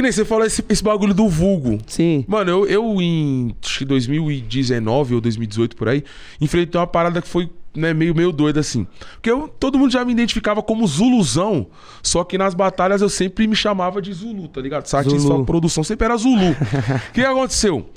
Que nem você fala esse, esse bagulho do vulgo. Sim. Mano, eu, eu em acho que 2019 ou 2018 por aí, enfrentei uma parada que foi né, meio, meio doida assim. Porque eu, todo mundo já me identificava como Zuluzão, só que nas batalhas eu sempre me chamava de Zulu, tá ligado? Sabe? Sua produção sempre era Zulu. O que aconteceu?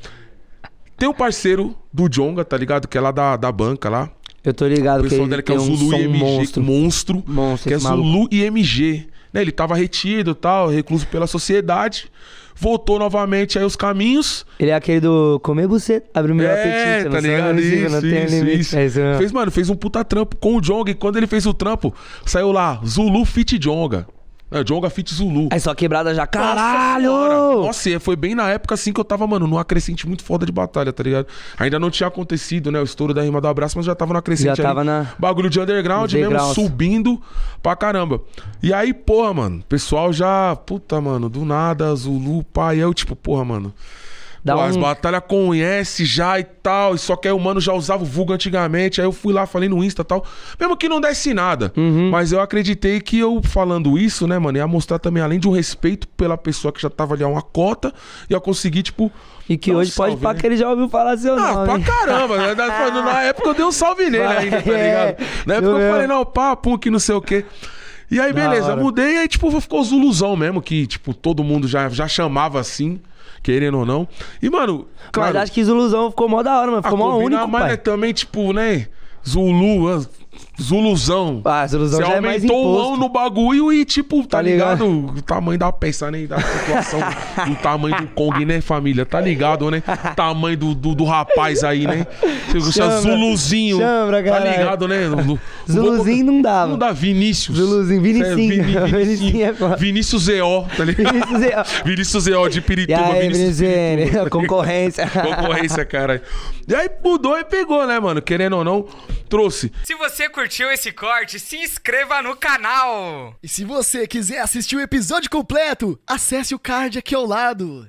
Tem um parceiro do Jonga, tá ligado? Que é lá da, da banca lá. Eu tô ligado o que ele dele que é o Zulu um IMG, monstro. monstro. monstro que é Zulu maluco. IMG né, ele estava retido tal, recluso pela sociedade. Voltou novamente aí os caminhos. Ele é aquele do comer você, abre o meu é, apetite. Tá ligado? Isso, isso, não tem isso, limite. Isso. É isso fez, mano, fez um puta trampo com o Jong. E quando ele fez o trampo, saiu lá, Zulu Fit Jonga. É, John Grafite Zulu. Aí só quebrada já, caralho! Nossa, Nossa, é, foi bem na época assim que eu tava, mano, numa crescente muito foda de batalha, tá ligado? Ainda não tinha acontecido, né, o estouro da rima do abraço, mas já tava numa crescente já tava ali. Na... Bagulho de underground mesmo, subindo pra caramba. E aí, porra, mano, pessoal já, puta, mano, do nada, Zulu, pai, eu tipo, porra, mano... Dá Pô, um... As batalhas conhece já e tal, e só que aí o mano já usava o vulgo antigamente. Aí eu fui lá, falei no Insta e tal. Mesmo que não desse nada. Uhum. Mas eu acreditei que eu falando isso, né, mano, ia mostrar também, além de um respeito pela pessoa que já tava ali uma cota, ia conseguir, tipo. E que hoje um pode falar né? que ele já ouviu falar seu ah, nome. Ah, pra caramba. Né? Na época eu dei um salve nele ainda, tá ligado? Na é. época eu, falei, não, papo que não sei o quê. E aí, beleza, mudei, aí, tipo, ficou zuluzão mesmo, que, tipo, todo mundo já, já chamava assim, querendo ou não. E, mano, claro... Mas acho que zuluzão ficou mó da hora, mano, ficou mó único, mas pai. É também, tipo, né, Zulu, ah, Zuluzão. Ah, Zuluzão Você já aumentou é mais imposto. o ão no bagulho e, tipo, tá, tá ligado? ligado? O tamanho da peça, nem né? da situação. o tamanho do Kong, né, família? Tá ligado, né? o Tamanho do, do, do rapaz aí, né? Você chama, Zuluzinho. Chama, tá ligado, né? Zuluzinho não dava. Não dá, Vinícius. Zuluzinho, é, Vinicinho. Vinicius Vini, Vinicinho é foda. Vinícius tá ligado? Vinícius Zé Vinícius de Pirituba. E aí, Vinícius Pirituba, tá Concorrência. Concorrência, cara. E aí mudou e pegou, né, mano? Querendo ou não, trouxe. Se você curtiu esse corte, se inscreva no canal. E se você quiser assistir o episódio completo, acesse o card aqui ao lado.